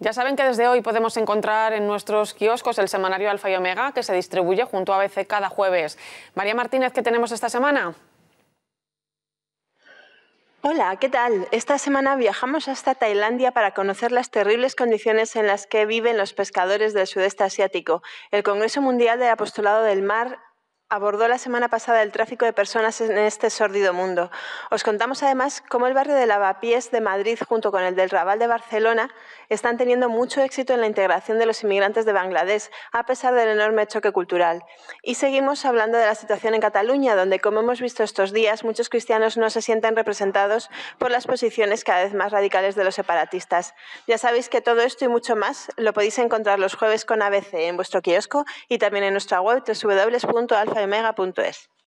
Ya saben que desde hoy podemos encontrar en nuestros kioscos el semanario Alfa y Omega, que se distribuye junto a ABC cada jueves. María Martínez, ¿qué tenemos esta semana? Hola, ¿qué tal? Esta semana viajamos hasta Tailandia para conocer las terribles condiciones en las que viven los pescadores del sudeste asiático. El Congreso Mundial del Apostolado del Mar abordó la semana pasada el tráfico de personas en este sórdido mundo. Os contamos además cómo el barrio de Lavapiés de Madrid junto con el del Raval de Barcelona están teniendo mucho éxito en la integración de los inmigrantes de Bangladesh, a pesar del enorme choque cultural. Y seguimos hablando de la situación en Cataluña, donde, como hemos visto estos días, muchos cristianos no se sienten representados por las posiciones cada vez más radicales de los separatistas. Ya sabéis que todo esto y mucho más lo podéis encontrar los jueves con ABC en vuestro kiosco y también en nuestra web www.alfa de mega.es